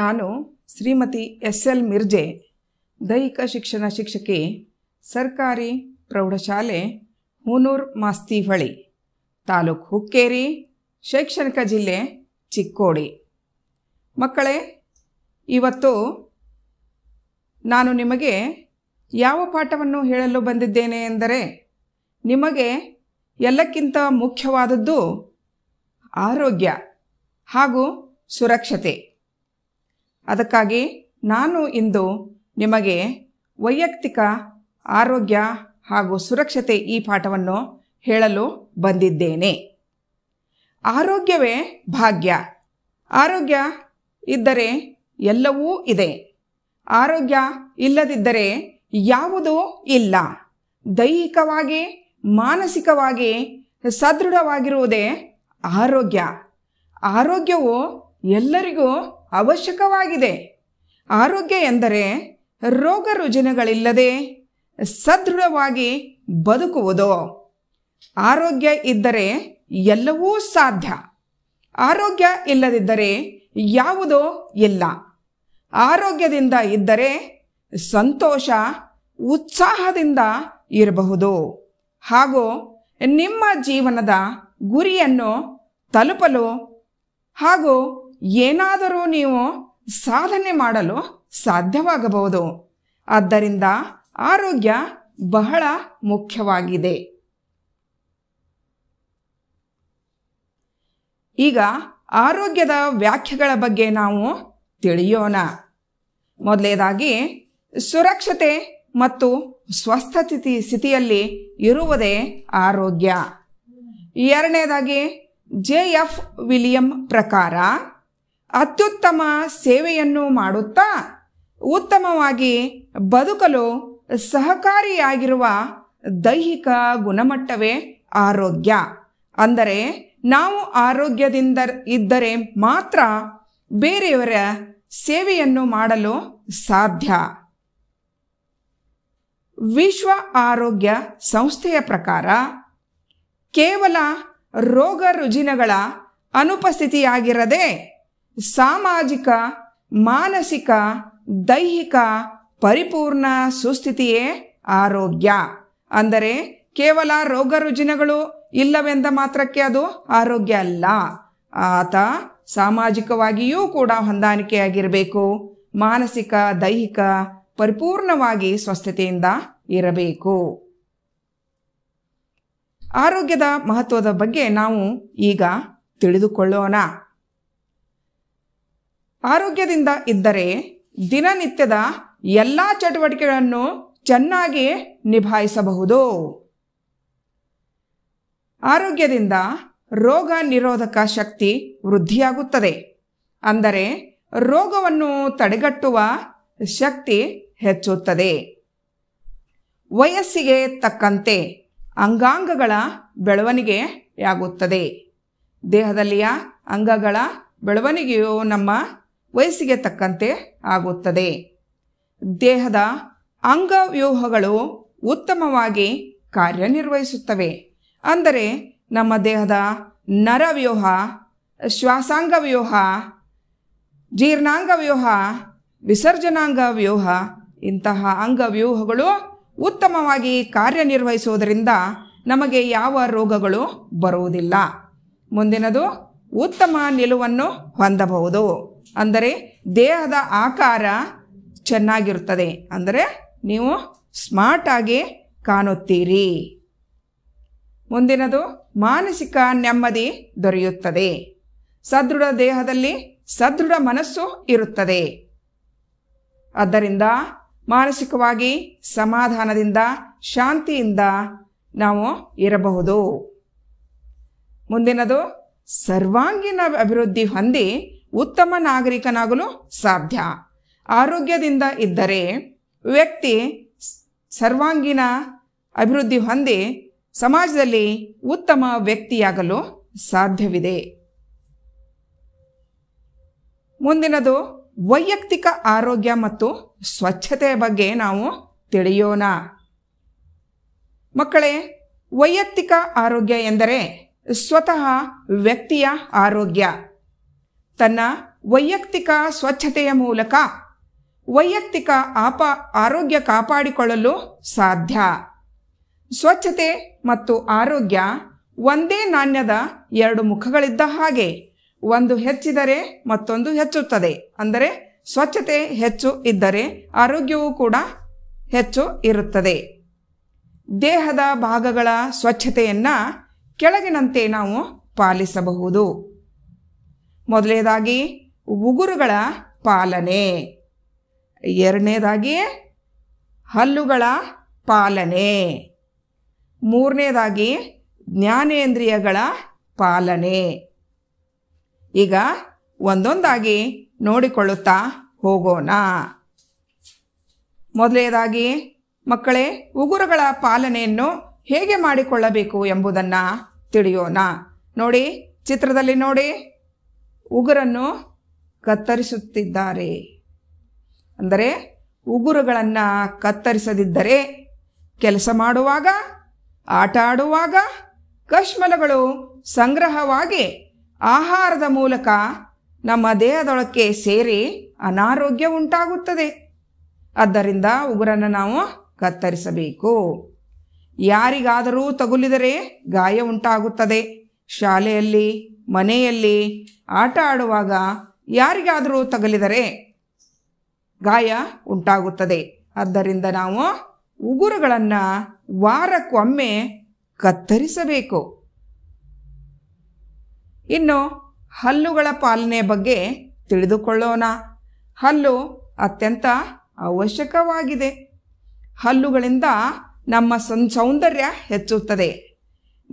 ನಾನು Shrimati S L ಮಿರ್ಜೆ ದೈಹಿಕ ಶಿಕ್ಷಣ ಶಿಕ್ಷಕಿ ಸರ್ಕಾರಿ ಪ್ರೌಢಶಾಲೆ ಹೂನೂರ್ ಮಾಸ್ತಿ ಹೊಳಿ ತಾಲೂಕು ಹುಕ್ಕೇರಿ ಶೈಕ್ಷಣಿಕ ಜಿಲ್ಲೆ ಚಿಕ್ಕೋಡಿ ಮಕ್ಕಳೇ ಇವತ್ತು ನಾನು ನಿಮಗೆ ಯಾವ ಪಾಠವನ್ನು ಹೇಳಲು ಬಂದಿದ್ದೇನೆ ಎಂದರೆ ನಿಮಗೆ ಎಲ್ಲಕ್ಕಿಂತ ಮುಖ್ಯವಾದದ್ದು ಆರೋಗ್ಯ ಹಾಗೂ ಸುರಕ್ಷತೆ ಅದಕ್ಕಾಗಿ ನಾನು ಇಂದು ನಿಮಗೆ ವೈಯಕ್ತಿಕ ಆರೋಗ್ಯ ಹಾಗೂ ಸುರಕ್ಷತೆ ಈ ಪಾಠವನ್ನು ಹೇಳಲು ಬಂದಿದ್ದೇನೆ ಆರೋಗ್ಯವೇ ಭಾಗ್ಯ ಆರೋಗ್ಯ ಇದ್ದರೆ ಎಲ್ಲವೂ ಇದೆ ಆರೋಗ್ಯ ಇಲ್ಲದಿದ್ದರೆ ಯಾವುದೂ ಇಲ್ಲ ದೈಹಿಕವಾಗಿ ಮಾನಸಿಕವಾಗಿ ಸದೃಢವಾಗಿರುವುದೇ ಆರೋಗ್ಯ ಆರೋಗ್ಯವು ಎಲ್ಲರಿಗೂ ಅವಶ್ಯಕವಾಗಿದೆ ಆರೋಗ್ಯ ಎಂದರೆ ರೋಗ ರುಜಿನಗಳಿಲ್ಲದೆ ಸದೃಢವಾಗಿ ಬದುಕುವುದು ಆರೋಗ್ಯ ಇದ್ದರೆ ಎಲ್ಲವೂ ಸಾಧ್ಯ ಆರೋಗ್ಯ ಇಲ್ಲದಿದ್ದರೆ ಯಾವುದೋ ಇಲ್ಲ ಆರೋಗ್ಯದಿಂದ ಇದ್ದರೆ ಸಂತೋಷ ಉತ್ಸಾಹದಿಂದ ಇರಬಹುದು ಹಾಗೂ ನಿಮ್ಮ ಜೀವನದ ಗುರಿಯನ್ನು ತಲುಪಲು ಹಾಗೂ ಏನಾದರೂ ನೀವು ಸಾಧನೆ ಮಾಡಲು ಸಾಧ್ಯವಾಗಬಹುದು ಆದ್ದರಿಂದ ಆರೋಗ್ಯ ಬಹಳ ಮುಖ್ಯವಾಗಿದೆ ಈಗ ಆರೋಗ್ಯದ ವ್ಯಾಖ್ಯೆಗಳ ಬಗ್ಗೆ ನಾವು ತಿಳಿಯೋಣ ಮೊದಲನೇದಾಗಿ ಸುರಕ್ಷತೆ ಮತ್ತು ಸ್ವಸ್ಥ ಸ್ಥಿತಿ ಸ್ಥಿತಿಯಲ್ಲಿ ಇರುವುದೇ ಆರೋಗ್ಯ ಎರಡನೇದಾಗಿ ಜೆ ಎಫ್ ವಿಲಿಯಂ ಪ್ರಕಾರ ಅತ್ಯುತ್ತಮ ಸೇವೆಯನ್ನು ಮಾಡುತ್ತಾ ಉತ್ತಮವಾಗಿ ಬದುಕಲು ಸಹಕಾರಿಯಾಗಿರುವ ದೈಹಿಕ ಗುಣಮಟ್ಟವೇ ಆರೋಗ್ಯ ಅಂದರೆ ನಾವು ಆರೋಗ್ಯದಿಂದ ಇದ್ದರೆ ಮಾತ್ರ ಬೇರೆಯವರ ಸೇವೆಯನ್ನು ಮಾಡಲು ಸಾಧ್ಯ ವಿಶ್ವ ಆರೋಗ್ಯ ಸಂಸ್ಥೆಯ ಪ್ರಕಾರ ಕೇವಲ ರೋಗ ರುಜಿನಗಳ ಅನುಪಸ್ಥಿತಿಯಾಗಿರದೆ ಸಾಮಾಜಿಕ ಮಾನಸಿಕ ದೈಹಿಕ ಪರಿಪೂರ್ಣ ಸುಸ್ಥಿತಿಯೇ ಆರೋಗ್ಯ ಅಂದರೆ ಕೇವಲ ರೋಗ ರುಜಿನಗಳು ಇಲ್ಲವೆಂದ ಮಾತ್ರಕ್ಕೆ ಅದು ಆರೋಗ್ಯ ಅಲ್ಲ ಆತ ಸಾಮಾಜಿಕವಾಗಿಯೂ ಕೂಡ ಹೊಂದಾಣಿಕೆಯಾಗಿರಬೇಕು ಮಾನಸಿಕ ದೈಹಿಕ ಪರಿಪೂರ್ಣವಾಗಿ ಸ್ವಸ್ಥತೆಯಿಂದ ಇರಬೇಕು ಆರೋಗ್ಯದ ಮಹತ್ವದ ಬಗ್ಗೆ ನಾವು ಈಗ ತಿಳಿದುಕೊಳ್ಳೋಣ ಆರೋಗ್ಯದಿಂದ ಇದ್ದರೆ ದಿನನಿತ್ಯದ ಎಲ್ಲ ಚಟುವಟಿಕೆಗಳನ್ನು ಚೆನ್ನಾಗಿ ನಿಭಾಯಿಸಬಹುದು ಆರೋಗ್ಯದಿಂದ ರೋಗ ನಿರೋಧಕ ಶಕ್ತಿ ವೃದ್ಧಿಯಾಗುತ್ತದೆ ಅಂದರೆ ರೋಗವನ್ನು ತಡೆಗಟ್ಟುವ ಶಕ್ತಿ ಹೆಚ್ಚುತ್ತದೆ ವಯಸ್ಸಿಗೆ ತಕ್ಕಂತೆ ಅಂಗಾಂಗಗಳ ಬೆಳವಣಿಗೆಯಾಗುತ್ತದೆ ದೇಹದಲ್ಲಿಯ ಅಂಗಗಳ ಬೆಳವಣಿಗೆಯು ನಮ್ಮ ವಯಸ್ಸಿಗೆ ತಕ್ಕಂತೆ ಆಗುತ್ತದೆ ದೇಹದ ಅಂಗವ್ಯೂಹಗಳು ಉತ್ತಮವಾಗಿ ಕಾರ್ಯನಿರ್ವಹಿಸುತ್ತವೆ ಅಂದರೆ ನಮ್ಮ ದೇಹದ ನರವ್ಯೂಹ ಶ್ವಾಸಾಂಗ ವ್ಯೂಹ ಜೀರ್ಣಾಂಗ ವ್ಯೂಹ ವಿಸರ್ಜನಾಂಗ ವ್ಯೂಹ ಇಂತಹ ಅಂಗವ್ಯೂಹಗಳು ಉತ್ತಮವಾಗಿ ಕಾರ್ಯನಿರ್ವಹಿಸುವುದರಿಂದ ನಮಗೆ ಯಾವ ರೋಗಗಳು ಬರುವುದಿಲ್ಲ ಮುಂದಿನದು ಉತ್ತಮ ನಿಲುವನ್ನು ಹೊಂದಬಹುದು ಅಂದರೆ ದೇಹದ ಆಕಾರ ಚೆನ್ನಾಗಿರುತ್ತದೆ ಅಂದರೆ ನೀವು ಸ್ಮಾರ್ಟಾಗಿ ಕಾಣುತ್ತೀರಿ ಮುಂದಿನದು ಮಾನಸಿಕ ನೆಮ್ಮದಿ ದೊರೆಯುತ್ತದೆ ಸದೃಢ ದೇಹದಲ್ಲಿ ಸದೃಢ ಮನಸ್ಸು ಇರುತ್ತದೆ ಆದ್ದರಿಂದ ಮಾನಸಿಕವಾಗಿ ಸಮಾಧಾನದಿಂದ ಶಾಂತಿಯಿಂದ ನಾವು ಇರಬಹುದು ಮುಂದಿನದು ಸರ್ವಾಂಗೀಣ ಅಭಿವೃದ್ಧಿ ಹೊಂದಿ ಉತ್ತಮ ನಾಗರಿಕನಾಗಲು ಸಾಧ್ಯ ಆರೋಗ್ಯದಿಂದ ಇದ್ದರೆ ವ್ಯಕ್ತಿ ಸರ್ವಾಂಗೀಣ ಅಭಿವೃದ್ಧಿ ಹೊಂದಿ ಸಮಾಜದಲ್ಲಿ ಉತ್ತಮ ವ್ಯಕ್ತಿಯಾಗಲು ಸಾಧ್ಯವಿದೆ ಮುಂದಿನದು ವೈಯಕ್ತಿಕ ಆರೋಗ್ಯ ಮತ್ತು ಸ್ವಚ್ಛತೆಯ ಬಗ್ಗೆ ನಾವು ತಿಳಿಯೋಣ ಮಕ್ಕಳೇ ವೈಯಕ್ತಿಕ ಆರೋಗ್ಯ ಎಂದರೆ ಸ್ವತಃ ವ್ಯಕ್ತಿಯ ಆರೋಗ್ಯ ತನ್ನ ವೈಯಕ್ತಿಕ ಸ್ವಚ್ಛತೆಯ ಮೂಲಕ ವೈಯಕ್ತಿಕ ಆಪ ಆರೋಗ್ಯ ಕಾಪಾಡಿಕೊಳ್ಳಲು ಸಾಧ್ಯ ಸ್ವಚ್ಛತೆ ಮತ್ತು ಆರೋಗ್ಯ ಒಂದೇ ನಾಣ್ಯದ ಎರಡು ಮುಖಗಳಿದ್ದ ಹಾಗೆ ಒಂದು ಹೆಚ್ಚಿದರೆ ಮತ್ತೊಂದು ಹೆಚ್ಚುತ್ತದೆ ಅಂದರೆ ಸ್ವಚ್ಛತೆ ಹೆಚ್ಚು ಇದ್ದರೆ ಆರೋಗ್ಯವೂ ಕೂಡ ಹೆಚ್ಚು ಇರುತ್ತದೆ ದೇಹದ ಭಾಗಗಳ ಸ್ವಚ್ಛತೆಯನ್ನು ಕೆಳಗಿನಂತೆ ನಾವು ಪಾಲಿಸಬಹುದು ಮೊದಲನೇದಾಗಿ ಉಗುರುಗಳ ಪಾಲನೆ ಎರಡನೇದಾಗಿ ಹಲ್ಲುಗಳ ಪಾಲನೆ ಮೂರನೇದಾಗಿ ಜ್ಞಾನೇಂದ್ರಿಯಗಳ ಪಾಲನೆ ಈಗ ಒಂದೊಂದಾಗಿ ನೋಡಿಕೊಳ್ಳುತ್ತಾ ಹೋಗೋಣ ಮೊದಲನೇದಾಗಿ ಮಕ್ಕಳೇ ಉಗುರುಗಳ ಪಾಲನೆಯನ್ನು ಹೇಗೆ ಮಾಡಿಕೊಳ್ಳಬೇಕು ಎಂಬುದನ್ನು ತಿಳಿಯೋಣ ನೋಡಿ ಚಿತ್ರದಲ್ಲಿ ನೋಡಿ ಉಗುರನ್ನು ಕತ್ತರಿಸುತ್ತಿದ್ದಾರೆ ಅಂದರೆ ಉಗುರುಗಳನ್ನು ಕತ್ತರಿಸದಿದ್ದರೆ ಕೆಲಸ ಮಾಡುವಾಗ ಆಟ ಆಡುವಾಗ ಕಶ್ಮಲಗಳು ಸಂಗ್ರಹವಾಗಿ ಆಹಾರದ ಮೂಲಕ ನಮ್ಮ ದೇಹದೊಳಕ್ಕೆ ಸೇರಿ ಅನಾರೋಗ್ಯ ಉಂಟಾಗುತ್ತದೆ ಆದ್ದರಿಂದ ಉಗುರನ್ನು ನಾವು ಕತ್ತರಿಸಬೇಕು ಯಾರಿಗಾದರೂ ತಗುಲಿದರೆ ಗಾಯ ಉಂಟಾಗುತ್ತದೆ ಶಾಲೆಯಲ್ಲಿ ಮನೆಯಲ್ಲಿ ಆಟ ಆಡುವಾಗ ಯಾರಿಗಾದರೂ ತಗಲಿದರೆ ಗಾಯ ಉಂಟಾಗುತ್ತದೆ ಆದ್ದರಿಂದ ನಾವು ಉಗುರುಗಳನ್ನು ವಾರಕ್ಕೊಮ್ಮೆ ಕತ್ತರಿಸಬೇಕು ಇನ್ನು ಹಲ್ಲುಗಳ ಪಾಲನೆ ಬಗ್ಗೆ ತಿಳಿದುಕೊಳ್ಳೋಣ ಹಲ್ಲು ಅತ್ಯಂತ ಅವಶ್ಯಕವಾಗಿದೆ ಹಲ್ಲುಗಳಿಂದ ನಮ್ಮ ಸೌಂದರ್ಯ ಹೆಚ್ಚುತ್ತದೆ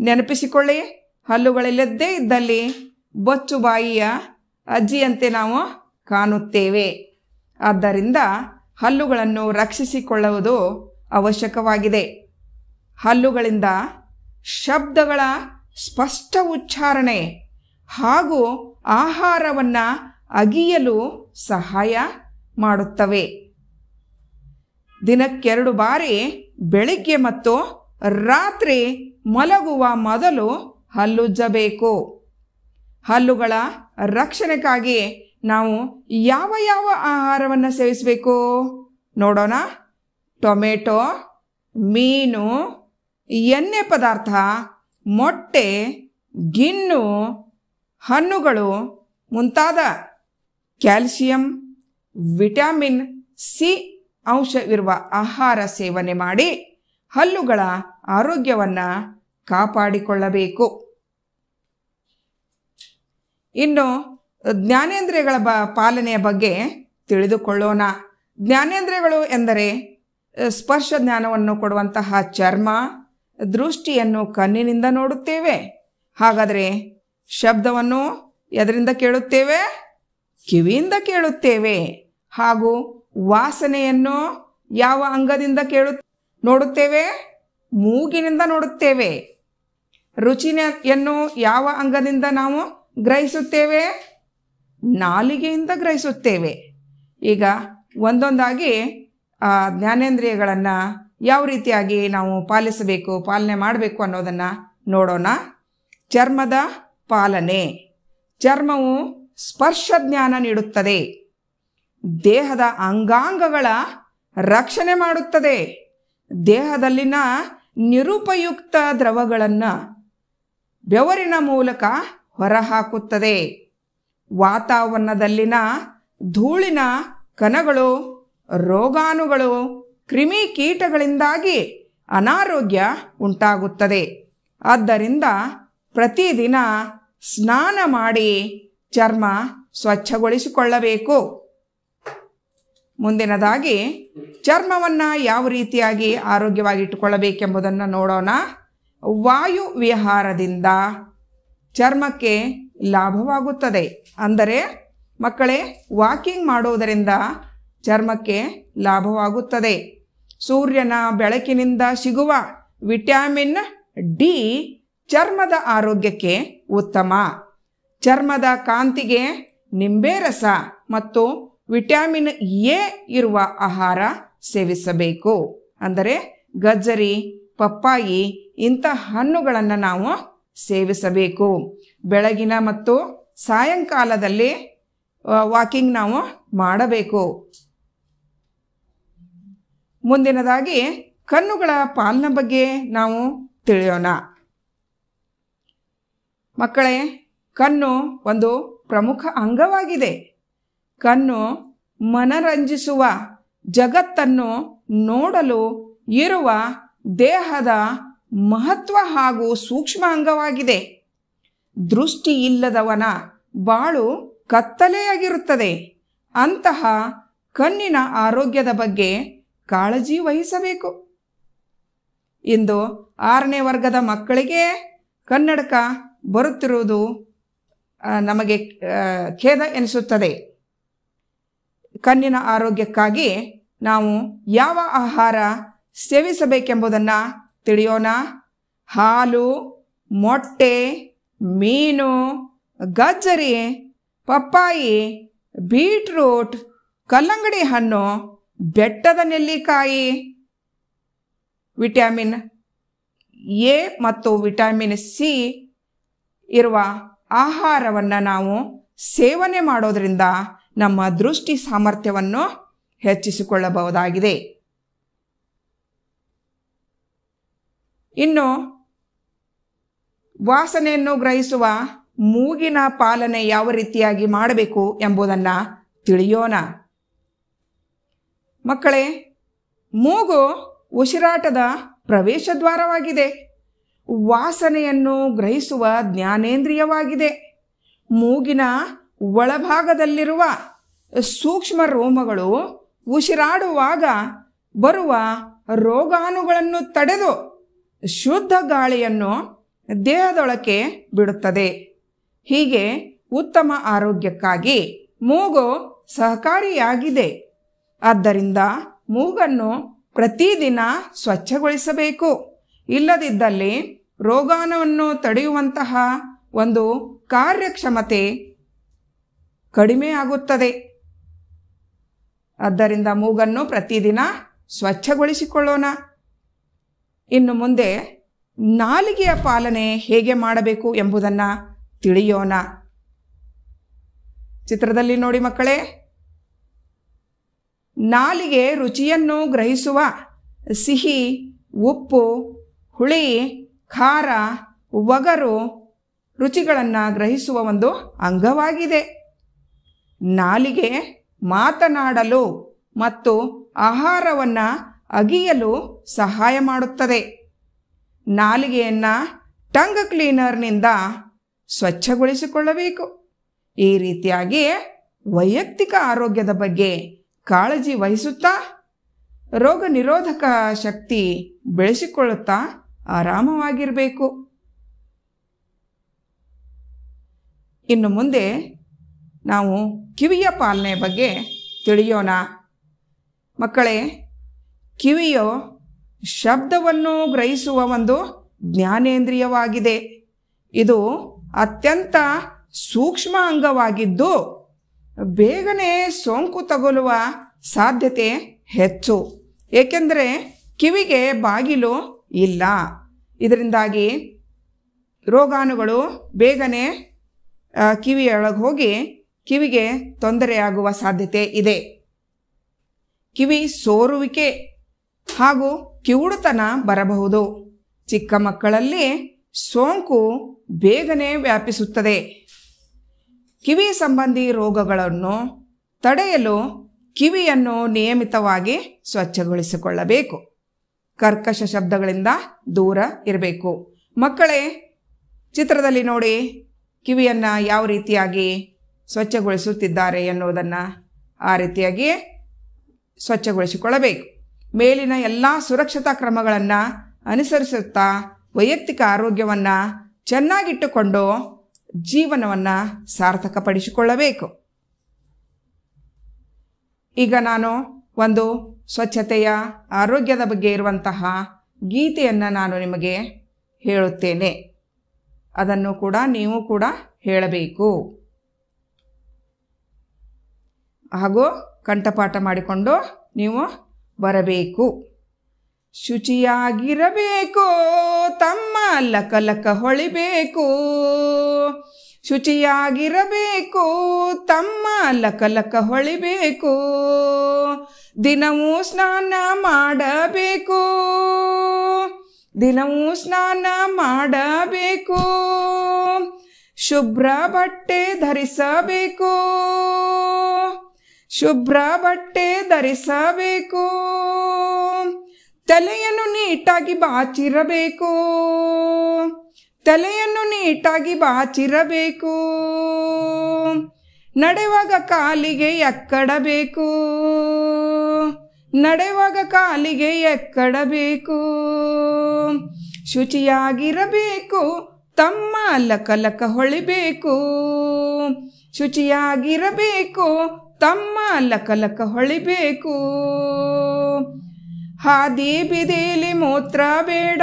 ನೆನಪಿಸಿಕೊಳ್ಳಿ ಹಲ್ಲುಗಳಿಲ್ಲದ್ದೇ ಇದ್ದಲ್ಲಿ ಬೊಚ್ಚು ಬಾಯಿಯ ಅಜ್ಜಿಯಂತೆ ನಾವು ಕಾಣುತ್ತೇವೆ ಆದ್ದರಿಂದ ಹಲ್ಲುಗಳನ್ನು ರಕ್ಷಿಸಿಕೊಳ್ಳುವುದು ಅವಶ್ಯಕವಾಗಿದೆ ಹಲ್ಲುಗಳಿಂದ ಶಬ್ದಗಳ ಸ್ಪಷ್ಟ ಉಚ್ಚಾರಣೆ ಹಾಗೂ ಆಹಾರವನ್ನು ಅಗಿಯಲು ಸಹಾಯ ಮಾಡುತ್ತವೆ ದಿನಕ್ಕೆರಡು ಬಾರಿ ಬೆಳಿಗ್ಗೆ ಮತ್ತು ರಾತ್ರಿ ಮಲಗುವ ಮೊದಲು ಹಲ್ಲುಜ್ಜಬೇಕು ಹಲ್ಲುಗಳ ರಕ್ಷಣೆಗಾಗಿ ನಾವು ಯಾವ ಯಾವ ಆಹಾರವನ್ನು ಸೇವಿಸಬೇಕು ನೋಡೋಣ ಟೊಮೆಟೊ ಮೀನು ಎಣ್ಣೆ ಪದಾರ್ಥ ಮೊಟ್ಟೆ ಗಿಣ್ಣು ಹಣ್ಣುಗಳು ಮುಂತಾದ ಕ್ಯಾಲ್ಸಿಯಂ ವಿಟಮಿನ್ ಸಿ ಅಂಶವಿರುವ ಆಹಾರ ಸೇವನೆ ಮಾಡಿ ಹಲ್ಲುಗಳ ಆರೋಗ್ಯವನ್ನು ಕಾಪಾಡಿಕೊಳ್ಳಬೇಕು ಇನ್ನು ಜ್ಞಾನೇಂದ್ರಿಯಗಳ ಬ ಪಾಲನೆಯ ಬಗ್ಗೆ ತಿಳಿದುಕೊಳ್ಳೋಣ ಜ್ಞಾನೇಂದ್ರಿಯಗಳು ಎಂದರೆ ಸ್ಪರ್ಶ ಜ್ಞಾನವನ್ನು ಕೊಡುವಂತಹ ಚರ್ಮ ದೃಷ್ಟಿಯನ್ನು ಕಣ್ಣಿನಿಂದ ನೋಡುತ್ತೇವೆ ಹಾಗಾದರೆ ಶಬ್ದವನ್ನು ಎದರಿಂದ ಕೇಳುತ್ತೇವೆ ಕಿವಿಯಿಂದ ಕೇಳುತ್ತೇವೆ ಹಾಗೂ ವಾಸನೆಯನ್ನು ಯಾವ ಅಂಗದಿಂದ ಕೇಳು ನೋಡುತ್ತೇವೆ ಮೂಗಿನಿಂದ ನೋಡುತ್ತೇವೆ ರುಚಿಯನ್ನು ಯಾವ ಅಂಗದಿಂದ ನಾವು ಗ್ರಹಿಸುತ್ತೇವೆ ನಾಲಿಗೆಯಿಂದ ಗ್ರಹಿಸುತ್ತೇವೆ ಈಗ ಒಂದೊಂದಾಗಿ ಜ್ಞಾನೇಂದ್ರಿಯಗಳನ್ನು ಯಾವ ರೀತಿಯಾಗಿ ನಾವು ಪಾಲಿಸಬೇಕು ಪಾಲನೆ ಮಾಡಬೇಕು ಅನ್ನೋದನ್ನು ನೋಡೋಣ ಚರ್ಮದ ಪಾಲನೆ ಚರ್ಮವು ಸ್ಪರ್ಶ ಜ್ಞಾನ ನೀಡುತ್ತದೆ ದೇಹದ ಅಂಗಾಂಗಗಳ ರಕ್ಷಣೆ ಮಾಡುತ್ತದೆ ದೇಹದಲ್ಲಿನ ನಿರುಪಯುಕ್ತ ದ್ರವಗಳನ್ನು ಬೆವರಿನ ಮೂಲಕ ಹೊರಹಾಕುತ್ತದೆ ವಾತಾವರಣದಲ್ಲಿನ ಧೂಳಿನ ಕಣಗಳು ರೋಗಾಣುಗಳು ಕೀಟಗಳಿಂದಾಗಿ ಅನಾರೋಗ್ಯ ಉಂಟಾಗುತ್ತದೆ ಆದ್ದರಿಂದ ಪ್ರತಿದಿನ ಸ್ನಾನ ಮಾಡಿ ಚರ್ಮ ಸ್ವಚ್ಛಗೊಳಿಸಿಕೊಳ್ಳಬೇಕು ಮುಂದಿನದಾಗಿ ಚರ್ಮವನ್ನು ಯಾವ ರೀತಿಯಾಗಿ ಆರೋಗ್ಯವಾಗಿಟ್ಟುಕೊಳ್ಳಬೇಕೆಂಬುದನ್ನು ನೋಡೋಣ ವಾಯು ವಿಹಾರದಿಂದ ಚರ್ಮಕ್ಕೆ ಲಾಭವಾಗುತ್ತದೆ ಅಂದರೆ ಮಕ್ಕಳೇ ವಾಕಿಂಗ್ ಮಾಡುವುದರಿಂದ ಚರ್ಮಕ್ಕೆ ಲಾಭವಾಗುತ್ತದೆ ಸೂರ್ಯನ ಬೆಳಕಿನಿಂದ ಸಿಗುವ ವಿಟ್ಯಾಮಿನ್ ಡಿ ಚರ್ಮದ ಆರೋಗ್ಯಕ್ಕೆ ಉತ್ತಮ ಚರ್ಮದ ಕಾಂತಿಗೆ ನಿಂಬೆ ರಸ ಮತ್ತು ವಿಟ್ಯಾಮಿನ್ ಎ ಇರುವ ಆಹಾರ ಸೇವಿಸಬೇಕು ಅಂದರೆ ಗಜ್ಜರಿ ಪಪ್ಪಾಯಿ ಇಂತಹ ಹಣ್ಣುಗಳನ್ನು ನಾವು ಸೇವಿಸಬೇಕು ಬೆಳಗಿನ ಮತ್ತು ಸಾಯಂಕಾಲದಲ್ಲಿ ವಾಕಿಂಗ್ ನಾವು ಮಾಡಬೇಕು ಮುಂದಿನದಾಗಿ ಕಣ್ಣುಗಳ ಪಾಲನೆ ಬಗ್ಗೆ ನಾವು ತಿಳಿಯೋಣ ಮಕ್ಕಳೇ ಕಣ್ಣು ಒಂದು ಪ್ರಮುಖ ಅಂಗವಾಗಿದೆ ಕಣ್ಣು ಮನರಂಜಿಸುವ ಜಗತ್ತನ್ನು ನೋಡಲು ಇರುವ ದೇಹದ ಮಹತ್ವ ಹಾಗೂ ಸೂಕ್ಷ್ಮ ಅಂಗವಾಗಿದೆ ದೃಷ್ಟಿ ಇಲ್ಲದವನ ಬಾಳು ಕತ್ತಲೆಯಾಗಿರುತ್ತದೆ ಅಂತಹ ಕಣ್ಣಿನ ಆರೋಗ್ಯದ ಬಗ್ಗೆ ಕಾಳಜಿ ವಹಿಸಬೇಕು ಇಂದು ಆರನೇ ವರ್ಗದ ಮಕ್ಕಳಿಗೆ ಕನ್ನಡಕ ಬರುತ್ತಿರುವುದು ನಮಗೆ ಖೇದ ಎನಿಸುತ್ತದೆ ಕಣ್ಣಿನ ಆರೋಗ್ಯಕ್ಕಾಗಿ ನಾವು ಯಾವ ಆಹಾರ ಸೇವಿಸಬೇಕೆಂಬುದನ್ನು ತಿಳಿಯೋಣ ಹಾಲು ಮೊಟ್ಟೆ ಮೀನು ಗಜ್ಜರಿ ಪಪ್ಪಾಯಿ ಬೀಟ್ರೂಟ್ ಕಲ್ಲಂಗಡಿ ಹಣ್ಣು ಬೆಟ್ಟದ ನೆಲ್ಲಿಕಾಯಿ ವಿಟಮಿನ್ ಎ ಮತ್ತು ವಿಟಮಿನ್ ಸಿ ಇರುವ ಆಹಾರವನ್ನು ನಾವು ಸೇವನೆ ಮಾಡೋದರಿಂದ ನಮ್ಮ ದೃಷ್ಟಿ ಸಾಮರ್ಥ್ಯವನ್ನು ಹೆಚ್ಚಿಸಿಕೊಳ್ಳಬಹುದಾಗಿದೆ ಇನ್ನು ವಾಸನೆಯನ್ನು ಗ್ರಹಿಸುವ ಮೂಗಿನ ಪಾಲನೆ ಯಾವ ರೀತಿಯಾಗಿ ಮಾಡಬೇಕು ಎಂಬುದನ್ನು ತಿಳಿಯೋಣ ಮಕ್ಕಳೇ ಮೂಗು ಉಸಿರಾಟದ ಪ್ರವೇಶ ದ್ವಾರವಾಗಿದೆ ವಾಸನೆಯನ್ನು ಗ್ರಹಿಸುವ ಜ್ಞಾನೇಂದ್ರಿಯವಾಗಿದೆ ಮೂಗಿನ ಒಳಭಾಗದಲ್ಲಿರುವ ಸೂಕ್ಷ್ಮ ರೋಮಗಳು ಉಸಿರಾಡುವಾಗ ಬರುವ ರೋಗಾಣುಗಳನ್ನು ತಡೆದು ಶುದ್ಧ ಗಾಳಿಯನ್ನು ದೇಹದೊಳಕ್ಕೆ ಬಿಡುತ್ತದೆ ಹೀಗೆ ಉತ್ತಮ ಆರೋಗ್ಯಕ್ಕಾಗಿ ಮೂಗು ಸಹಕಾರಿಯಾಗಿದೆ ಆದ್ದರಿಂದ ಮೂಗನ್ನು ಪ್ರತಿದಿನ ಸ್ವಚ್ಛಗೊಳಿಸಬೇಕು ಇಲ್ಲದಿದ್ದಲ್ಲಿ ರೋಗಾನವನ್ನು ತಡೆಯುವಂತಹ ಒಂದು ಕಾರ್ಯಕ್ಷಮತೆ ಕಡಿಮೆಯಾಗುತ್ತದೆ ಆದ್ದರಿಂದ ಮೂಗನ್ನು ಪ್ರತಿದಿನ ಸ್ವಚ್ಛಗೊಳಿಸಿಕೊಳ್ಳೋಣ ಇನ್ನು ಮುಂದೆ ನಾಲಿಗೆಯ ಪಾಲನೆ ಹೇಗೆ ಮಾಡಬೇಕು ಎಂಬುದನ್ನು ತಿಳಿಯೋಣ ಚಿತ್ರದಲ್ಲಿ ನೋಡಿ ಮಕ್ಕಳೇ ನಾಲಿಗೆ ರುಚಿಯನ್ನು ಗ್ರಹಿಸುವ ಸಿಹಿ ಉಪ್ಪು ಹುಳಿ ಖಾರ ಒಗರು ರುಚಿಗಳನ್ನು ಗ್ರಹಿಸುವ ಒಂದು ಅಂಗವಾಗಿದೆ ನಾಲಿಗೆ ಮಾತನಾಡಲು ಮತ್ತು ಆಹಾರವನ್ನು ಅಗಿಯಲು ಸಹಾಯ ಮಾಡುತ್ತದೆ ನಾಲಿಗೆಯನ್ನು ಟಂಗ್ ಕ್ಲೀನರ್ನಿಂದ ಸ್ವಚ್ಛಗೊಳಿಸಿಕೊಳ್ಳಬೇಕು ಈ ರೀತಿಯಾಗಿ ವೈಯಕ್ತಿಕ ಆರೋಗ್ಯದ ಬಗ್ಗೆ ಕಾಳಜಿ ವಹಿಸುತ್ತಾ ರೋಗ ನಿರೋಧಕ ಶಕ್ತಿ ಬೆಳೆಸಿಕೊಳ್ಳುತ್ತಾ ಆರಾಮವಾಗಿರಬೇಕು ಇನ್ನು ಮುಂದೆ ನಾವು ಕಿವಿಯ ಪಾಲನೆ ಬಗ್ಗೆ ತಿಳಿಯೋಣ ಮಕ್ಕಳೇ ಕಿವಿಯು ಶಬ್ದವನ್ನು ಗ್ರಹಿಸುವ ಒಂದು ಜ್ಞಾನೇಂದ್ರಿಯವಾಗಿದೆ ಇದು ಅತ್ಯಂತ ಸೂಕ್ಷ್ಮ ಅಂಗವಾಗಿದ್ದು ಬೇಗನೆ ಸೋಂಕು ತಗುಲುವ ಸಾಧ್ಯತೆ ಹೆಚ್ಚು ಏಕೆಂದರೆ ಕಿವಿಗೆ ಬಾಗಿಲು ಇಲ್ಲ ಇದರಿಂದಾಗಿ ರೋಗಾಣುಗಳು ಬೇಗನೆ ಕಿವಿಯೊಳಗೆ ಹೋಗಿ ಕಿವಿಗೆ ತೊಂದರೆಯಾಗುವ ಸಾಧ್ಯತೆ ಇದೆ ಕಿವಿ ಸೋರುವಿಕೆ ಹಾಗೂ ಕಿವುಡುತನ ಬರಬಹುದು ಚಿಕ್ಕ ಮಕ್ಕಳಲ್ಲಿ ಸೋಂಕು ಬೇಗನೆ ವ್ಯಾಪಿಸುತ್ತದೆ ಕಿವಿ ಸಂಬಂಧಿ ರೋಗಗಳನ್ನು ತಡೆಯಲು ಕಿವಿಯನ್ನು ನಿಯಮಿತವಾಗಿ ಸ್ವಚ್ಛಗೊಳಿಸಿಕೊಳ್ಳಬೇಕು ಕರ್ಕಶ ಶಬ್ದಗಳಿಂದ ದೂರ ಇರಬೇಕು ಮಕ್ಕಳೇ ಚಿತ್ರದಲ್ಲಿ ನೋಡಿ ಕಿವಿಯನ್ನು ಯಾವ ರೀತಿಯಾಗಿ ಸ್ವಚ್ಛಗೊಳಿಸುತ್ತಿದ್ದಾರೆ ಎನ್ನುವುದನ್ನು ಆ ರೀತಿಯಾಗಿ ಸ್ವಚ್ಛಗೊಳಿಸಿಕೊಳ್ಳಬೇಕು ಮೇಲಿನ ಎಲ್ಲ ಸುರಕ್ಷತಾ ಕ್ರಮಗಳನ್ನು ಅನುಸರಿಸುತ್ತಾ ವೈಯಕ್ತಿಕ ಆರೋಗ್ಯವನ್ನು ಚೆನ್ನಾಗಿಟ್ಟುಕೊಂಡು ಜೀವನವನ್ನು ಸಾರ್ಥಕಪಡಿಸಿಕೊಳ್ಳಬೇಕು ಈಗ ನಾನು ಒಂದು ಸ್ವಚ್ಛತೆಯ ಆರೋಗ್ಯದ ಬಗ್ಗೆ ಇರುವಂತಹ ಗೀತೆಯನ್ನು ನಾನು ನಿಮಗೆ ಹೇಳುತ್ತೇನೆ ಅದನ್ನು ಕೂಡ ನೀವು ಕೂಡ ಹೇಳಬೇಕು ಹಾಗೂ ಕಂಠಪಾಠ ಮಾಡಿಕೊಂಡು ನೀವು ಬರಬೇಕು ಶುಚಿಯಾಗಿರಬೇಕು ತಮ್ಮ ಲಕಲಕ ಹೊಳಿಬೇಕು ಶುಚಿಯಾಗಿರಬೇಕು ತಮ್ಮ ಲಕಲಕ ಹೊಳಿಬೇಕು ದಿನವೂ ಸ್ನಾನ ಮಾಡಬೇಕು ದಿನವೂ ಸ್ನಾನ ಮಾಡಬೇಕು ಶುಭ್ರ ಬಟ್ಟೆ ಧರಿಸಬೇಕು ಶುಭ್ರ ಬಟ್ಟೆ ಧರಿಸಬೇಕು ತಲೆಯನ್ನು ನೀಟಾಗಿ ಬಾಚಿರಬೇಕು ತಲೆಯನ್ನು ನೀಟಾಗಿ ಬಾಚಿರಬೇಕು ನಡೆವಾಗ ಕಾಲಿಗೆ ಎಕ್ಕಡಬೇಕು ನಡೆವಾಗ ಕಾಲಿಗೆ ಎಕ್ಕಡಬೇಕು ಶುಚಿಯಾಗಿರಬೇಕು ತಮ್ಮ ಲಕಲಕ ಹೊಳಿಬೇಕು ಶುಚಿಯಾಗಿರಬೇಕು ತಮ್ಮ ಲಕಲಕ ಹೊಳಿಬೇಕು ಹಾದಿ ಬಿದಿಲಿ ಮೂತ್ರ ಬೇಡ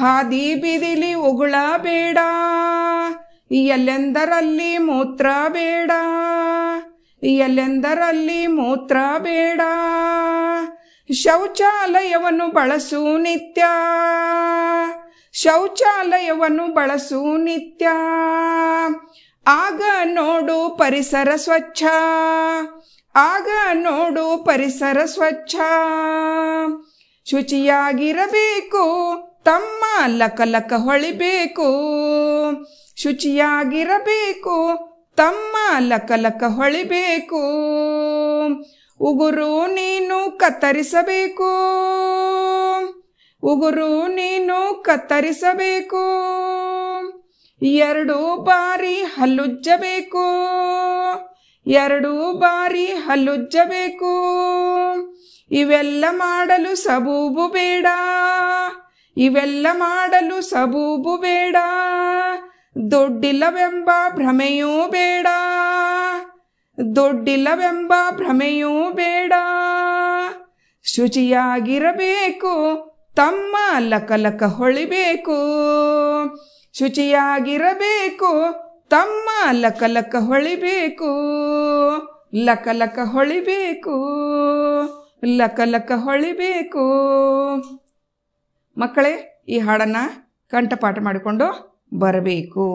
ಹಾದಿ ಬಿದಿಲಿ ಉಗುಳ ಬೇಡ ಎಲ್ಲೆಂದರಲ್ಲಿ ಮೂತ್ರ ಬೇಡ ಎಲ್ಲೆಂದರಲ್ಲಿ ಮೂತ್ರ ಬೇಡ ಶೌಚಾಲಯವನ್ನು ಬಳಸು ನಿತ್ಯ ಶೌಚಾಲಯವನ್ನು ಬಳಸು ನಿತ್ಯ ಆಗ ನೋಡು ಪರಿಸರ ಸ್ವಚ್ಛ ಆಗ ನೋಡು ಪರಿಸರ ಸ್ವಚ್ಛ ಶುಚಿಯಾಗಿರಬೇಕು ತಮ್ಮ ಲಕಲಕ ಹೊಳಿಬೇಕು ಶುಚಿಯಾಗಿರಬೇಕು ತಮ್ಮ ಲಕಲಕ ಹೊಳಿಬೇಕು ಉಗುರು ನೀನು ಕತ್ತರಿಸಬೇಕು ಉಗುರು ನೀನು ಕತ್ತರಿಸಬೇಕು ಎರಡು ಬಾರಿ ಹಲ್ಲುಜ್ಜಬೇಕು ಎರಡು ಬಾರಿ ಹಲ್ಲುಜ್ಜಬೇಕು ಇವೆಲ್ಲ ಮಾಡಲು ಸಬೂಬು ಬೇಡ ಇವೆಲ್ಲ ಮಾಡಲು ಸಬೂಬು ಬೇಡ ದೊಡ್ಡಿಲ್ಲವೆಂಬ ಭ್ರಮೆಯೂ ಬೇಡ ದೊಡ್ಡಿಲ್ಲವೆಂಬ ಭ್ರಮೆಯೂ ಬೇಡ ಶುಚಿಯಾಗಿರಬೇಕು ತಮ್ಮ ಲಕಲಕ ಹೊಳಿಬೇಕು ಶುಚಿಯಾಗಿರಬೇಕು ತಮ್ಮ ಲಕಲಕ ಹೊಳಿಬೇಕು ಲಕಲಕ ಹೊಳಿಬೇಕು ಲಕಲಕ ಹೊಳಿಬೇಕು ಮಕ್ಕಳೇ ಈ ಹಾಡನ್ನು ಕಂಠಪಾಠ ಮಾಡಿಕೊಂಡು ಬರಬೇಕು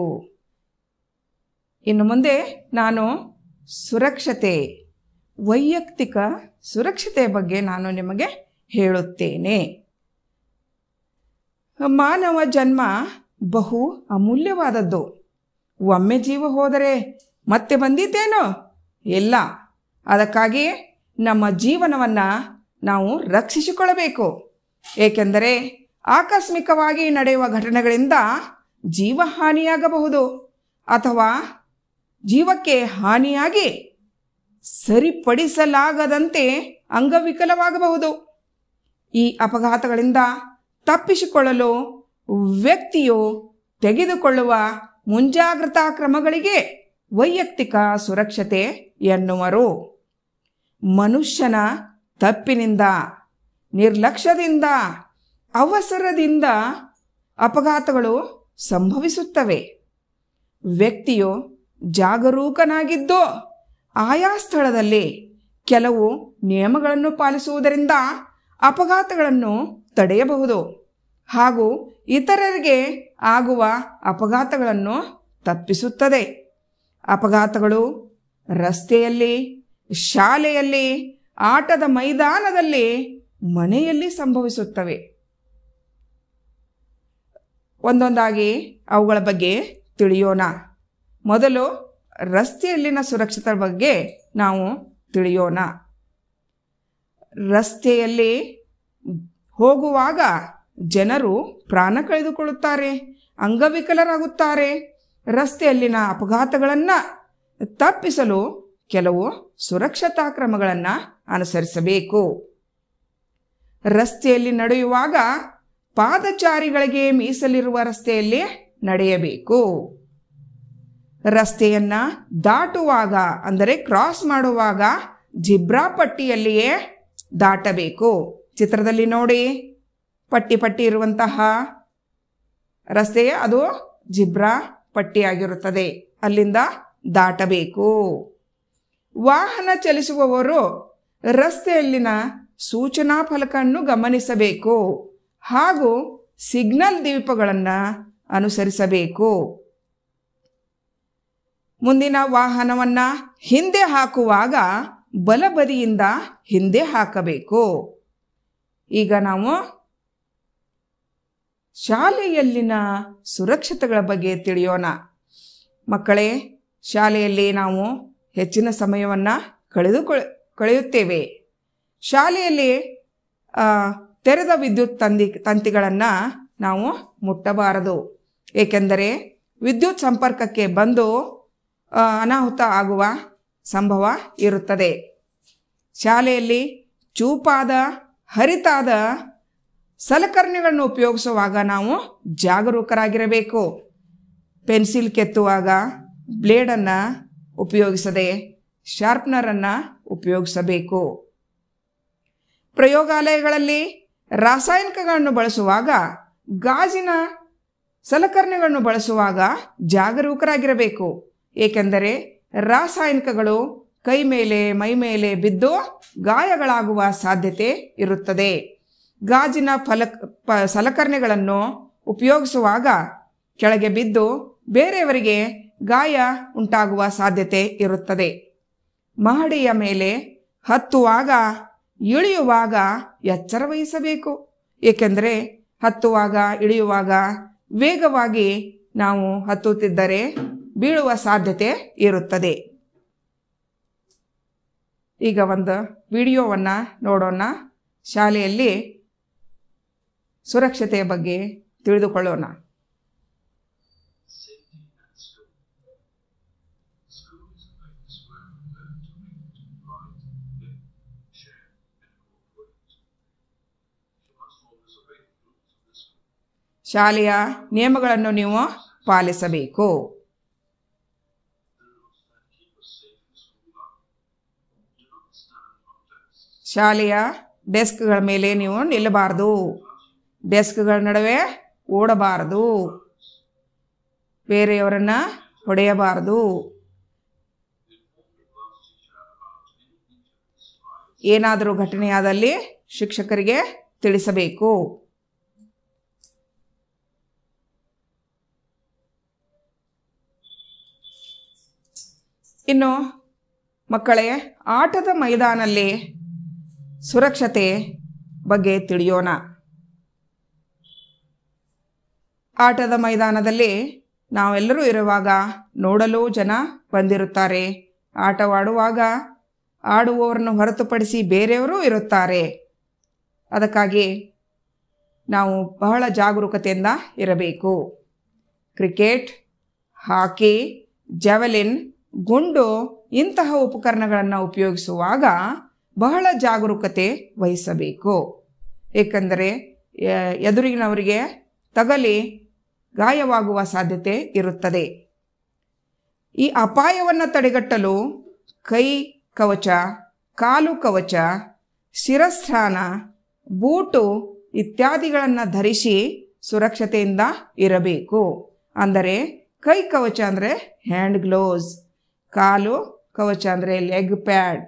ಇನ್ನು ಮುಂದೆ ನಾನು ಸುರಕ್ಷತೆ ವೈಯಕ್ತಿಕ ಸುರಕ್ಷತೆ ಬಗ್ಗೆ ನಾನು ನಿಮಗೆ ಹೇಳುತ್ತೇನೆ ಮಾನವ ಜನ್ಮ ಬಹು ಅಮೂಲ್ಯವಾದದ್ದು ಒಮ್ಮೆ ಜೀವ ಹೋದರೆ ಮತ್ತೆ ಬಂದಿದ್ದೇನೋ ಇಲ್ಲ ಅದಕ್ಕಾಗಿ ನಮ್ಮ ಜೀವನವನ್ನು ನಾವು ರಕ್ಷಿಸಿಕೊಳ್ಳಬೇಕು ಏಕೆಂದರೆ ಆಕಸ್ಮಿಕವಾಗಿ ನಡೆಯುವ ಘಟನೆಗಳಿಂದ ಜೀವ ಹಾನಿಯಾಗಬಹುದು ಅಥವಾ ಜೀವಕ್ಕೆ ಹಾನಿಯಾಗಿ ಸರಿಪಡಿಸಲಾಗದಂತೆ ಅಂಗವಿಕಲವಾಗಬಹುದು ಈ ಅಪಘಾತಗಳಿಂದ ತಪ್ಪಿಸಿಕೊಳ್ಳಲು ವ್ಯಕ್ತಿಯು ತೆಗೆದುಕೊಳ್ಳುವ ಮುಂಜಾಗ್ರತಾ ಕ್ರಮಗಳಿಗೆ ವೈಯಕ್ತಿಕ ಸುರಕ್ಷತೆ ಎನ್ನುವರು ಮನುಷ್ಯನ ತಪ್ಪಿನಿಂದ ನಿರ್ಲಕ್ಷ್ಯದಿಂದ ಅವಸರದಿಂದ ಅಪಘಾತಗಳು ಸಂಭವಿಸುತ್ತವೆ ವ್ಯಕ್ತಿಯು ಜಾಗರೂಕನಾಗಿದ್ದು ಆಯಾ ಸ್ಥಳದಲ್ಲಿ ಕೆಲವು ನಿಯಮಗಳನ್ನು ಪಾಲಿಸುವುದರಿಂದ ಅಪಘಾತಗಳನ್ನು ತಡೆಯಬಹುದು ಹಾಗೂ ಇತರರಿಗೆ ಆಗುವ ಅಪಘಾತಗಳನ್ನು ತಪ್ಪಿಸುತ್ತದೆ ಅಪಘಾತಗಳು ರಸ್ತೆಯಲ್ಲಿ ಶಾಲೆಯಲ್ಲಿ ಆಟದ ಮೈದಾನದಲ್ಲಿ ಮನೆಯಲ್ಲಿ ಸಂಭವಿಸುತ್ತವೆ ಒಂದೊಂದಾಗಿ ಅವುಗಳ ಬಗ್ಗೆ ತಿಳಿಯೋಣ ಮೊದಲು ರಸ್ತೆಯಲ್ಲಿನ ಸುರಕ್ಷತೆ ಬಗ್ಗೆ ನಾವು ತಿಳಿಯೋಣ ರಸ್ತೆಯಲ್ಲಿ ಹೋಗುವಾಗ ಜನರು ಪ್ರಾಣ ಕಳೆದುಕೊಳ್ಳುತ್ತಾರೆ ಅಂಗವಿಕಲರಾಗುತ್ತಾರೆ ರಸ್ತೆಯಲ್ಲಿನ ಅಪಘಾತಗಳನ್ನು ತಪ್ಪಿಸಲು ಕೆಲವು ಸುರಕ್ಷತಾ ಕ್ರಮಗಳನ್ನು ಅನುಸರಿಸಬೇಕು ರಸ್ತೆಯಲ್ಲಿ ನಡೆಯುವಾಗ ಪಾದಚಾರಿಗಳಿಗೆ ಮೀಸಲಿರುವ ರಸ್ತೆಯಲ್ಲಿ ನಡೆಯಬೇಕು ರಸ್ತೆಯನ್ನು ದಾಟುವಾಗ ಅಂದರೆ ಕ್ರಾಸ್ ಮಾಡುವಾಗ ಜಿಬ್ರಾ ಪಟ್ಟಿಯಲ್ಲಿಯೇ ದಾಟಬೇಕು ಚಿತ್ರದಲ್ಲಿ ನೋಡಿ ಪಟ್ಟಿ ಪಟ್ಟಿ ಇರುವಂತಹ ರಸ್ತೆಯ ಅದು ಜಿಬ್ರಾ ಪಟ್ಟಿಯಾಗಿರುತ್ತದೆ ಅಲ್ಲಿಂದ ದಾಟಬೇಕು ವಾಹನ ಚಲಿಸುವವರು ರಸ್ತೆಯಲ್ಲಿನ ಸೂಚನಾ ಫಲಕವನ್ನು ಗಮನಿಸಬೇಕು ಹಾಗೂ ಸಿಗ್ನಲ್ ದ್ವೀಪಗಳನ್ನು ಅನುಸರಿಸಬೇಕು ಮುಂದಿನ ವಾಹನವನ್ನು ಹಿಂದೆ ಹಾಕುವಾಗ ಬಲಬದಿಯಿಂದ ಹಿಂದೆ ಹಾಕಬೇಕು ಈಗ ನಾವು ಶಾಲೆಯಲ್ಲಿನ ಸುರಕ್ಷತೆಗಳ ಬಗ್ಗೆ ತಿಳಿಯೋಣ ಮಕ್ಕಳೇ ಶಾಲೆಯಲ್ಲಿ ನಾವು ಹೆಚ್ಚಿನ ಸಮಯವನ್ನು ಕಳೆದುಕೊಳ್ ಕಳೆಯುತ್ತೇವೆ ಶಾಲೆಯಲ್ಲಿ ತೆರೆದ ವಿದ್ಯುತ್ ತಂದಿ ತಂತಿಗಳನ್ನು ನಾವು ಮುಟ್ಟಬಾರದು ಏಕೆಂದರೆ ವಿದ್ಯುತ್ ಸಂಪರ್ಕಕ್ಕೆ ಬಂದು ಅನಾಹುತ ಆಗುವ ಸಂಭವ ಇರುತ್ತದೆ ಶಾಲೆಯಲ್ಲಿ ಚೂಪಾದ ಹರಿತಾದ ಸಲಕರಣೆಗಳನ್ನು ಉಪಯೋಗಿಸುವಾಗ ನಾವು ಜಾಗರೂಕರಾಗಿರಬೇಕು ಪೆನ್ಸಿಲ್ ಕೆತ್ತುವಾಗ ಬ್ಲೇಡನ್ನು ಉಪಯೋಗಿಸದೆ ಶಾರ್ಪ್ನರನ್ನು ಉಪಯೋಗಿಸಬೇಕು ಪ್ರಯೋಗಾಲಯಗಳಲ್ಲಿ ರಾಸಾಯನಿಕಗಳನ್ನು ಬಳಸುವಾಗ ಗಾಜಿನ ಸಲಕರಣೆಗಳನ್ನು ಬಳಸುವಾಗ ಜಾಗರೂಕರಾಗಿರಬೇಕು ಏಕೆಂದರೆ ರಾಸಾಯನಿಕಗಳು ಕೈ ಮೇಲೆ ಮೈ ಮೇಲೆ ಬಿದ್ದು ಗಾಯಗಳಾಗುವ ಸಾಧ್ಯತೆ ಇರುತ್ತದೆ ಗಾಜಿನ ಫಲಕ್ ಪ ಸಲಕರಣೆಗಳನ್ನು ಉಪಯೋಗಿಸುವಾಗ ಕೆಳಗೆ ಬಿದ್ದು ಬೇರೆಯವರಿಗೆ ಗಾಯ ಉಂಟಾಗುವ ಸಾಧ್ಯತೆ ಇರುತ್ತದೆ ಮಹಡಿಯ ಮೇಲೆ ಹತ್ತುವಾಗ ಇಳಿಯುವಾಗ ಎಚ್ಚರ ವಹಿಸಬೇಕು ಏಕೆಂದರೆ ಹತ್ತುವಾಗ ಇಳಿಯುವಾಗ ವೇಗವಾಗಿ ನಾವು ಹತ್ತುತ್ತಿದ್ದರೆ ಬೀಳುವ ಸಾಧ್ಯತೆ ಇರುತ್ತದೆ ಈಗ ಒಂದು ವಿಡಿಯೋವನ್ನು ನೋಡೋಣ ಶಾಲೆಯಲ್ಲಿ ಸುರಕ್ಷತೆಯ ಬಗ್ಗೆ ತಿಳಿದುಕೊಳ್ಳೋಣ ಶಾಲೆಯ ನಿಯಮಗಳನ್ನು ನೀವು ಪಾಲಿಸಬೇಕು ಶಾಲೆಯ ಡೆಸ್ಕ್ಗಳ ಮೇಲೆ ನೀವು ನಿಲ್ಲಬಾರದು ಡೆಸ್ಕ್ಗಳ ನಡುವೆ ಓಡಬಾರದು ಬೇರೆಯವರನ್ನು ಹೊಡೆಯಬಾರದು ಏನಾದರೂ ಘಟನೆಯಾದಲ್ಲಿ ಶಿಕ್ಷಕರಿಗೆ ತಿಳಿಸಬೇಕು ಇನ್ನು ಮಕ್ಕಳೇ ಆಟದ ಮೈದಾನಲ್ಲಿ ಸುರಕ್ಷತೆ ಬಗ್ಗೆ ತಿಳಿಯೋಣ ಆಟದ ಮೈದಾನದಲ್ಲಿ ನಾವೆಲ್ಲರೂ ಇರುವಾಗ ನೋಡಲು ಜನ ಬಂದಿರುತ್ತಾರೆ ಆಟವಾಡುವಾಗ ಆಡುವವರನ್ನು ಹೊರತುಪಡಿಸಿ ಬೇರೆಯವರೂ ಇರುತ್ತಾರೆ ಅದಕ್ಕಾಗಿ ನಾವು ಬಹಳ ಜಾಗರೂಕತೆಯಿಂದ ಇರಬೇಕು ಕ್ರಿಕೆಟ್ ಹಾಕಿ ಜವೆಲಿನ್ ಗುಂಡು ಇಂತಹ ಉಪಕರಣಗಳನ್ನು ಉಪಯೋಗಿಸುವಾಗ ಬಹಳ ಜಾಗರೂಕತೆ ವಹಿಸಬೇಕು ಏಕೆಂದರೆ ಎದುರಿಗಿನವರಿಗೆ ತಗಲಿ ಗಾಯವಾಗುವ ಸಾಧ್ಯತೆ ಇರುತ್ತದೆ ಈ ಅಪಾಯವನ್ನು ತಡೆಗಟ್ಟಲು ಕೈ ಕವಚ ಕಾಲು ಕವಚ ಶಿರಸ್ಥಾನ ಬೂಟು ಇತ್ಯಾದಿಗಳನ್ನು ಧರಿಸಿ ಸುರಕ್ಷತೆಯಿಂದ ಇರಬೇಕು ಅಂದರೆ ಕೈ ಕವಚ ಅಂದರೆ ಹ್ಯಾಂಡ್ ಗ್ಲೋಸ್ ಕಾಲು ಕವಚ ಅಂದರೆ ಲೆಗ್ ಪ್ಯಾಡ್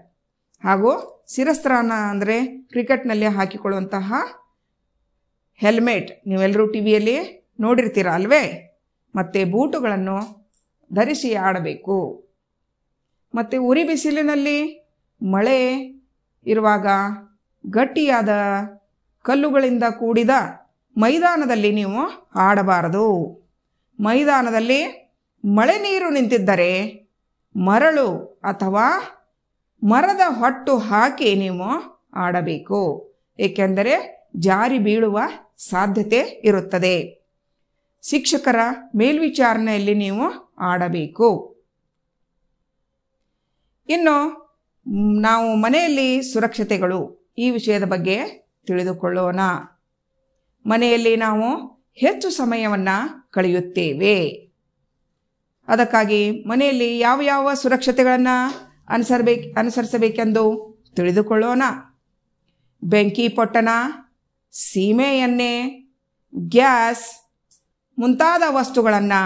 ಹಾಗೂ ಶಿರಸ್ತ್ರಾನ ಅಂದರೆ ಕ್ರಿಕೆಟ್ನಲ್ಲಿ ಹಾಕಿಕೊಳ್ಳುವಂತಹ ಹೆಲ್ಮೆಟ್ ನೀವೆಲ್ಲರೂ ಟಿ ವಿಯಲ್ಲಿ ನೋಡಿರ್ತೀರ ಅಲ್ವೇ ಮತ್ತು ಬೂಟುಗಳನ್ನು ಧರಿಸಿ ಆಡಬೇಕು ಮತ್ತು ಉರಿ ಬಿಸಿಲಿನಲ್ಲಿ ಮಳೆ ಇರುವಾಗ ಗಟ್ಟಿಯಾದ ಕಲ್ಲುಗಳಿಂದ ಕೂಡಿದ ಮೈದಾನದಲ್ಲಿ ನೀವು ಆಡಬಾರದು ಮೈದಾನದಲ್ಲಿ ಮಳೆ ನೀರು ನಿಂತಿದ್ದರೆ ಮರಳು ಅಥವಾ ಮರದ ಹೊಟ್ಟು ಹಾಕಿ ನೀವು ಆಡಬೇಕು ಏಕೆಂದರೆ ಜಾರಿ ಬೀಳುವ ಸಾಧ್ಯತೆ ಇರುತ್ತದೆ ಶಿಕ್ಷಕರ ಮೇಲ್ವಿಚಾರಣೆಯಲ್ಲಿ ನೀವು ಆಡಬೇಕು ಇನ್ನು ನಾವು ಮನೆಯಲ್ಲಿ ಸುರಕ್ಷತೆಗಳು ಈ ವಿಷಯದ ಬಗ್ಗೆ ತಿಳಿದುಕೊಳ್ಳೋಣ ಮನೆಯಲ್ಲಿ ನಾವು ಹೆಚ್ಚು ಸಮಯವನ್ನು ಕಳೆಯುತ್ತೇವೆ ಅದಕ್ಕಾಗಿ ಮನೆಯಲ್ಲಿ ಯಾವ ಯಾವ ಸುರಕ್ಷತೆಗಳನ್ನು ಅನುಸರಬೇಕು ಅನುಸರಿಸಬೇಕೆಂದು ತಿಳಿದುಕೊಳ್ಳೋಣ ಬೆಂಕಿ ಪೊಟ್ಟಣ ಸೀಮೆ ಎಣ್ಣೆ ಗ್ಯಾಸ್ ಮುಂತಾದ ವಸ್ತುಗಳನ್ನು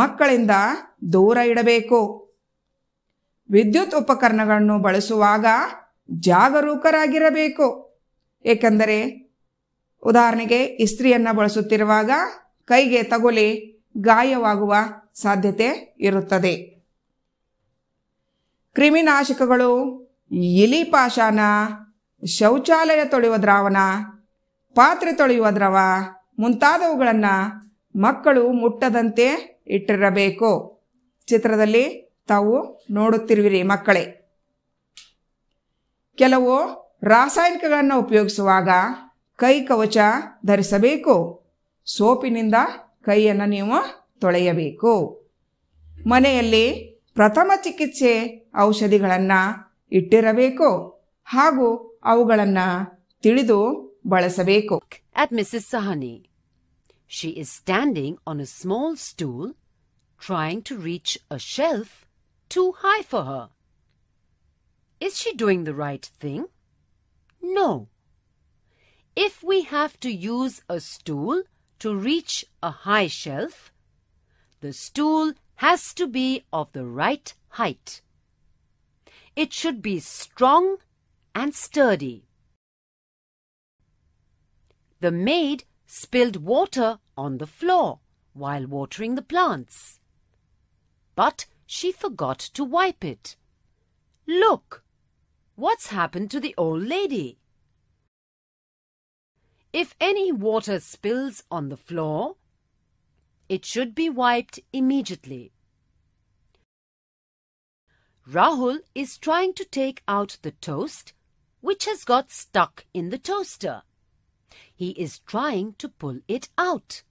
ಮಕ್ಕಳಿಂದ ದೂರ ಇಡಬೇಕು ವಿದ್ಯುತ್ ಉಪಕರಣಗಳನ್ನು ಬಳಸುವಾಗ ಜಾಗರೂಕರಾಗಿರಬೇಕು ಏಕೆಂದರೆ ಉದಾಹರಣೆಗೆ ಇಸ್ತ್ರಿಯನ್ನು ಬಳಸುತ್ತಿರುವಾಗ ಕೈಗೆ ತಗುಲಿ ಗಾಯವಾಗುವ ಸಾಧ್ಯತೆ ಇರುತ್ತದೆ ಕ್ರಿಮಿನಾಶಕಗಳು ಪಾಷಾನ ಶೌಚಾಲಯ ತೊಳೆಯುವ ದ್ರಾವಣ ಪಾತ್ರೆ ತೊಳೆಯುವ ದ್ರವ ಮುಂತಾದವುಗಳನ್ನು ಮಕ್ಕಳು ಮುಟ್ಟದಂತೆ ಇಟ್ಟಿರಬೇಕು ಚಿತ್ರದಲ್ಲಿ ತಾವು ನೋಡುತ್ತಿರುವಿರಿ ಮಕ್ಕಳೇ ಕೆಲವು ರಾಸಾಯನಿಕಗಳನ್ನು ಉಪಯೋಗಿಸುವಾಗ ಕೈ ಕವಚ ಧರಿಸಬೇಕು ಸೋಪಿನಿಂದ ಕೈಯನ್ನು ನೀವು ತೊಳೆಯಬೇಕು ಮನೆಯಲ್ಲಿ ಪ್ರಥಮ ಚಿಕಿತ್ಸೆ ಔಷಧಿಗಳನ್ನು ಇಟ್ಟಿರಬೇಕು ಹಾಗೂ ಅವುಗಳನ್ನು ತಿಳಿದು ಬಳಸಬೇಕು at Mrs Sahni She is standing on a small stool, trying to reach a shelf too high for her. Is she doing the right thing? No. If we have to use a stool to reach a high shelf, the stool has to be of the right height. It should be strong and sturdy. The maid spilled water on the floor while watering the plants. But she forgot to wipe it. Look! What's happened to the old lady? If any water spills on the floor, it should be wiped immediately. Rahul is trying to take out the toast which has got stuck in the toaster. He is trying to pull it out.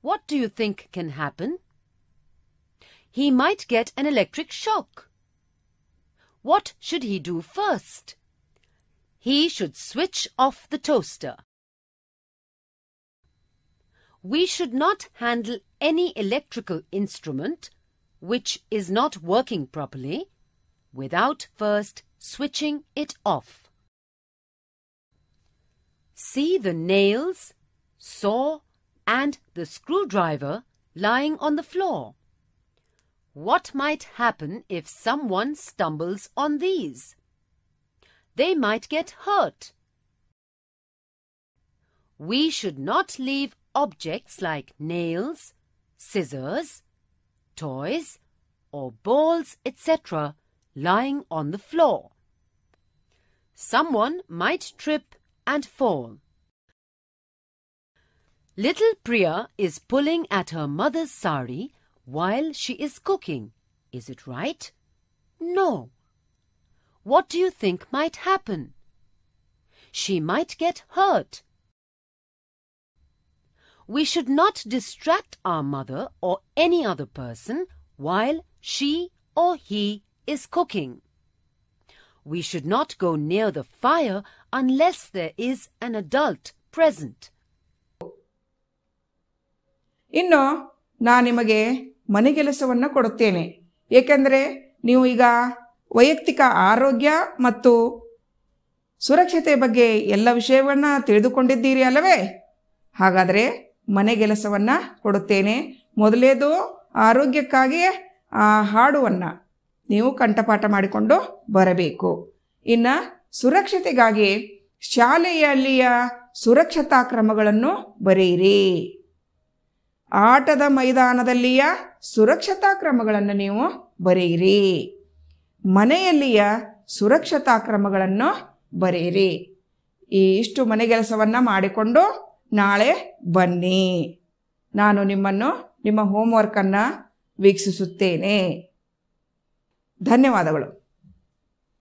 What do you think can happen? He might get an electric shock. What should he do first? He should switch off the toaster. We should not handle any electrical instrument which is not working properly without first switching it off. See the nails, saw and the screwdriver lying on the floor. What might happen if someone stumbles on these? They might get hurt. We should not leave objects like nails, scissors, toys or balls, etc. lying on the floor. Someone might trip and fall. Little Priya is pulling at her mother's sari while she is cooking. Is it right? No. What do you think might happen? She might get hurt. We should not distract our mother or any other person while she or he is cooking. We should not go near the fire unless there is an adult present. ಇನ್ನು ನಾನು ನಿಮಗೆ ಮನೆ ಕೊಡುತ್ತೇನೆ ಏಕೆಂದರೆ ನೀವು ಈಗ ವೈಯಕ್ತಿಕ ಆರೋಗ್ಯ ಮತ್ತು ಸುರಕ್ಷತೆ ಬಗ್ಗೆ ಎಲ್ಲ ವಿಷಯವನ್ನು ತಿಳಿದುಕೊಂಡಿದ್ದೀರಿ ಅಲ್ಲವೇ ಹಾಗಾದರೆ ಮನೆಗೆಲಸವನ್ನು ಕೊಡುತ್ತೇನೆ ಮೊದಲೇದು ಆರೋಗ್ಯಕ್ಕಾಗಿ ಆ ಹಾಡುವನ್ನು ನೀವು ಕಂಠಪಾಠ ಮಾಡಿಕೊಂಡು ಬರಬೇಕು ಇನ್ನು ಸುರಕ್ಷತೆಗಾಗಿ ಶಾಲೆಯಲ್ಲಿಯ ಸುರಕ್ಷತಾ ಕ್ರಮಗಳನ್ನು ಬರೆಯಿರಿ ಆಟದ ಮೈದಾನದಲ್ಲಿಯ ಸುರಕ್ಷತಾ ಕ್ರಮಗಳನ್ನು ನೀವು ಬರೆಯಿರಿ ಮನೆಯಲ್ಲಿಯ ಸುರಕ್ಷತಾ ಕ್ರಮಗಳನ್ನು ಬರೆಯಿರಿ ಈ ಇಷ್ಟು ಮನೆಗೆಲಸವನ್ನು ಮಾಡಿಕೊಂಡು ನಾಳೆ ಬನ್ನಿ ನಾನು ನಿಮ್ಮನ್ನು ನಿಮ್ಮ ಹೋಮ್ವರ್ಕನ್ನು ವೀಕ್ಷಿಸುತ್ತೇನೆ ಧನ್ಯವಾದಗಳು